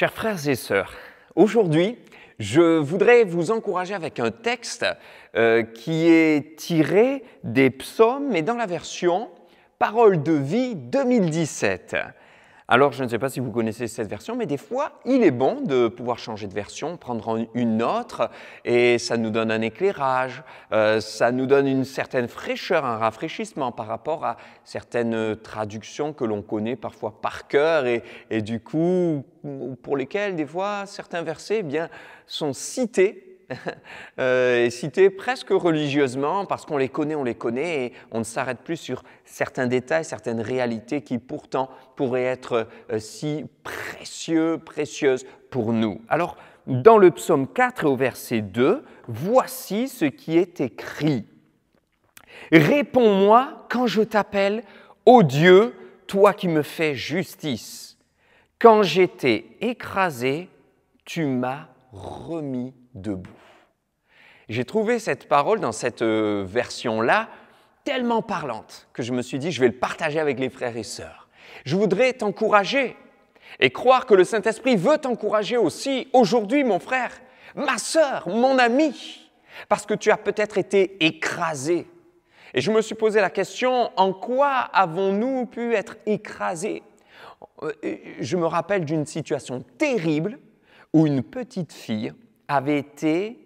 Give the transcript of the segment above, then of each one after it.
Chers frères et sœurs, aujourd'hui, je voudrais vous encourager avec un texte euh, qui est tiré des psaumes, mais dans la version Parole de vie 2017. Alors, je ne sais pas si vous connaissez cette version, mais des fois, il est bon de pouvoir changer de version, prendre une autre, et ça nous donne un éclairage, euh, ça nous donne une certaine fraîcheur, un rafraîchissement par rapport à certaines traductions que l'on connaît parfois par cœur, et, du coup, pour lesquelles, des fois, certains versets eh bien, sont cités Euh, et presque religieusement parce qu'on les connaît, on les connaît et on ne s'arrête plus sur certains détails, certaines réalités qui pourtant pourraient être euh, si précieux, précieuses pour nous. Alors, dans le psaume 4 et au verset 2, voici ce qui est écrit. Réponds-moi quand je t'appelle, ô Dieu, toi qui me fais justice. Quand j'étais écrasé, tu m'as remis debout. J'ai trouvé cette parole dans cette euh, version-là tellement parlante que je me suis dit, je vais le partager avec les frères et sœurs. Je voudrais t'encourager et croire que le Saint-Esprit veut t'encourager aussi aujourd'hui, mon frère, ma sœur, mon ami, parce que tu as peut-être été écrasé. Et je me suis posé la question, en quoi avons-nous pu être écrasés euh, Je me rappelle d'une situation terrible où une petite fille avait été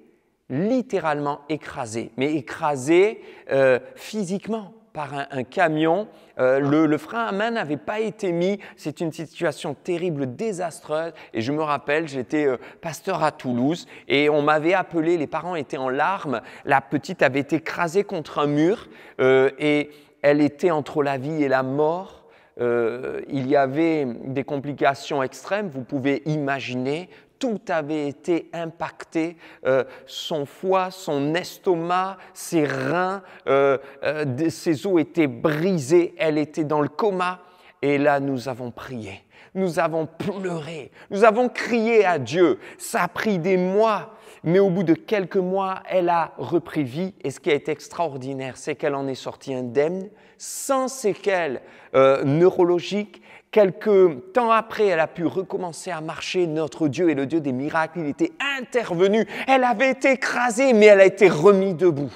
littéralement écrasée, mais écrasée euh, physiquement par un, camion. Euh, le, frein à main n'avait pas été mis. C'est une situation terrible, désastreuse. Et je me rappelle, j'étais euh, pasteur à Toulouse et on m'avait appelé, les parents étaient en larmes. La petite avait été écrasée contre un mur et elle était entre la vie et la mort. il y avait des complications extrêmes, vous pouvez imaginer tout avait été impacté, euh, son foie, son estomac, ses reins, euh, euh, ses os étaient brisés, elle était dans le coma. Et là, nous avons prié, nous avons pleuré, nous avons crié à Dieu. Ça a pris des mois, mais au bout de quelques mois, elle a repris vie. Et ce qui est extraordinaire, c'est qu'elle en est sortie indemne, sans séquelles neurologiques Quelques temps après, elle a pu recommencer à marcher. Notre Dieu est le Dieu des miracles. Il était intervenu. Elle avait été écrasée, mais elle a été remise debout.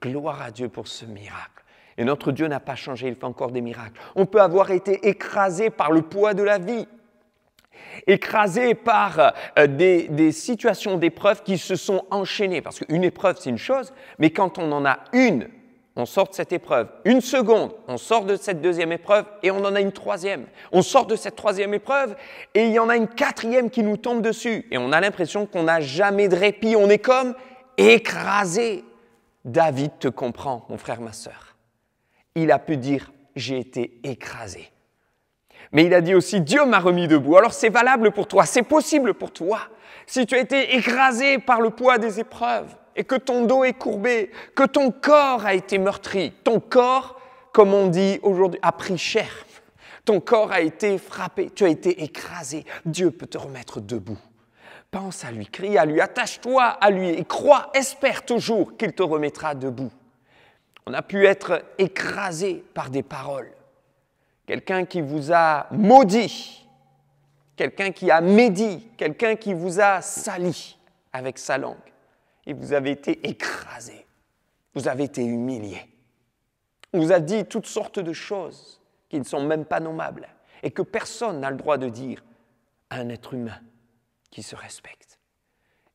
Gloire à Dieu pour ce miracle. Et notre Dieu n'a pas changé, il fait encore des miracles. On peut avoir été écrasé par le poids de la vie, écrasé par euh, des, des situations d'épreuves qui se sont enchaînées. Parce qu'une épreuve, c'est une chose, mais quand on en a une on sort de cette épreuve. Une seconde, on sort de cette deuxième épreuve et on en a une troisième. On sort de cette troisième épreuve et il y en a une quatrième qui nous tombe dessus. Et on a l'impression qu'on n'a jamais de répit. On est comme écrasé. David te comprend, mon frère, ma sœur. Il a pu dire, j'ai été écrasé. Mais il a dit aussi, Dieu m'a remis debout. Alors c'est valable pour toi, c'est possible pour toi. Si tu as été écrasé par le poids des épreuves, et que ton dos est courbé, que ton corps a été meurtri, ton corps, comme on dit aujourd'hui, a pris cher, ton corps a été frappé, tu as été écrasé, Dieu peut te remettre debout. Pense à lui, crie à lui, attache-toi à lui et crois, espère toujours qu'il te remettra debout. On a pu être écrasé par des paroles. Quelqu'un qui vous a maudit, quelqu'un qui a médit, quelqu'un qui vous a sali avec sa langue et vous avez été écrasé. Vous avez été humilié. On vous a dit toutes sortes de choses qui ne sont même pas nommables et que personne n'a le droit de dire à un être humain qui se respecte.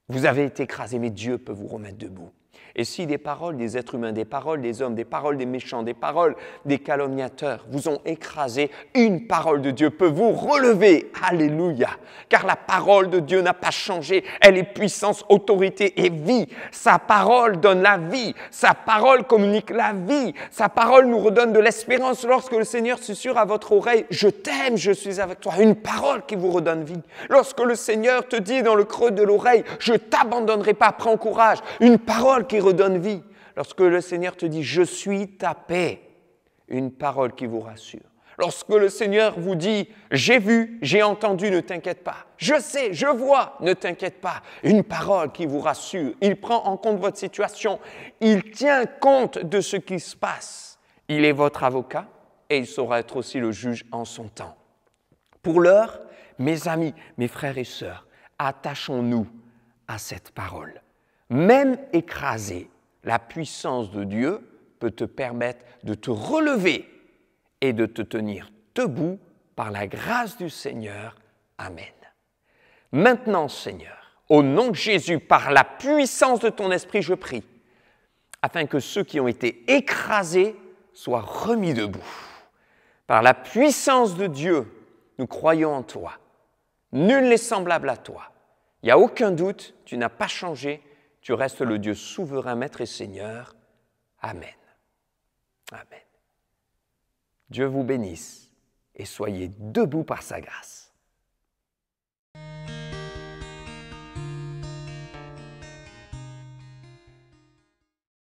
Vous avez été écrasé, mais Dieu peut vous remettre debout. Et si des paroles des êtres humains, des paroles des hommes, des paroles des méchants, des paroles des calomniateurs vous ont écrasé, une parole de Dieu peut vous relever. Alléluia. Car la parole de Dieu n'a pas changé. Elle est puissance, autorité et vie. Sa parole donne la vie. Sa parole communique la vie. Sa parole nous redonne de l'espérance lorsque le Seigneur susurre à votre oreille, je t'aime, je suis avec toi. Une parole qui vous redonne vie. Lorsque le Seigneur te dit dans le creux de l'oreille, je t'abandonnerai pas, prends courage. Une parole qui redonne vie. Lorsque le Seigneur te dit, je suis ta paix, une parole qui vous rassure. Lorsque le Seigneur vous dit, j'ai vu, j'ai entendu, ne t'inquiète pas. Je sais, je vois, ne t'inquiète pas. Une parole qui vous rassure. Il prend en compte votre situation. Il tient compte de ce qui se passe. Il est votre avocat et il saura être aussi le juge en son temps. Pour l'heure, mes amis, mes frères et sœurs, attachons-nous à cette parole. Même écrasé, la puissance de Dieu peut te permettre de te relever et de te tenir debout par la grâce du Seigneur. Amen. Maintenant, Seigneur, au nom de Jésus, par la puissance de ton esprit, je prie, afin que ceux qui ont été écrasés soient remis debout. Par la puissance de Dieu, nous croyons en toi. Nul n'est semblable à toi. Il n'y a aucun doute, tu n'as pas changé, tu restes le Dieu souverain, maître et Seigneur. Amen. Amen. Dieu vous bénisse et soyez debout par sa grâce.